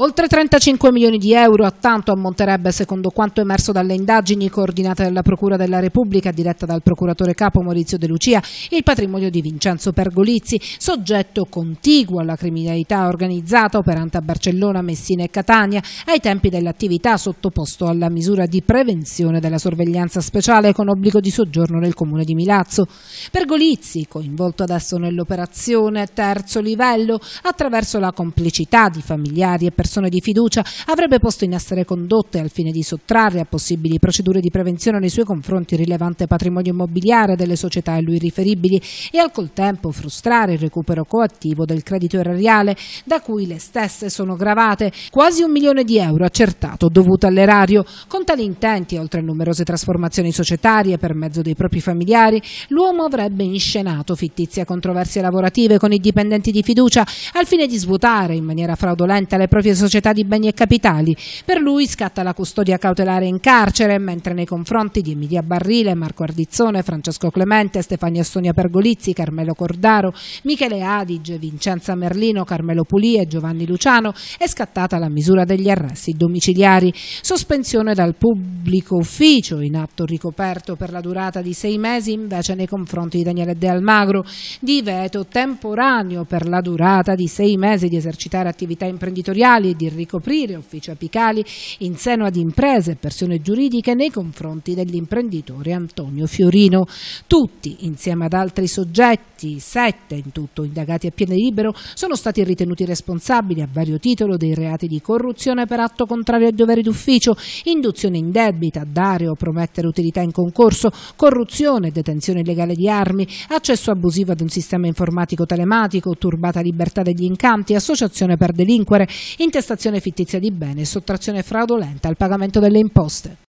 Oltre 35 milioni di euro a tanto ammonterebbe secondo quanto emerso dalle indagini coordinate dalla Procura della Repubblica diretta dal procuratore capo Maurizio De Lucia il patrimonio di Vincenzo Pergolizzi, soggetto contiguo alla criminalità organizzata operante a Barcellona, Messina e Catania ai tempi dell'attività sottoposto alla misura di prevenzione della sorveglianza speciale con obbligo di soggiorno nel comune di Milazzo. Pergolizzi, coinvolto adesso nell'operazione terzo livello attraverso la complicità di familiari e persone persone di fiducia, avrebbe posto in essere condotte al fine di sottrarre a possibili procedure di prevenzione nei suoi confronti rilevante patrimonio immobiliare delle società a lui riferibili e al contempo frustrare il recupero coattivo del credito erariale da cui le stesse sono gravate, quasi un milione di euro accertato dovuto all'erario. Con tali intenti, oltre a numerose trasformazioni societarie per mezzo dei propri familiari, l'uomo avrebbe inscenato fittizie controversie lavorative con i dipendenti di fiducia al fine di svuotare in maniera fraudolenta le proprie società di beni e capitali. Per lui scatta la custodia cautelare in carcere, mentre nei confronti di Emilia Barrile, Marco Ardizzone, Francesco Clemente, Stefania Sonia Pergolizzi, Carmelo Cordaro, Michele Adige, Vincenza Merlino, Carmelo Pulie e Giovanni Luciano è scattata la misura degli arresti domiciliari, sospensione dal pubblico ufficio in atto ricoperto per la durata di sei mesi invece nei confronti di Daniele De Almagro, di veto temporaneo per la durata di sei mesi di esercitare attività imprenditoriali apicali e di ricoprire uffici apicali in seno ad imprese e persone giuridiche nei confronti dell'imprenditore Antonio Fiorino. Tutti, insieme ad altri soggetti, sette in tutto indagati a piede libero, sono stati ritenuti responsabili a vario titolo dei reati di corruzione per atto contrario ai doveri d'ufficio, induzione indebita, dare o promettere utilità in concorso, corruzione, detenzione illegale di armi, accesso abusivo ad un sistema informatico telematico, turbata libertà degli incanti, associazione per delinquere, intestazione fittizia di beni e sottrazione fraudolenta al pagamento delle imposte.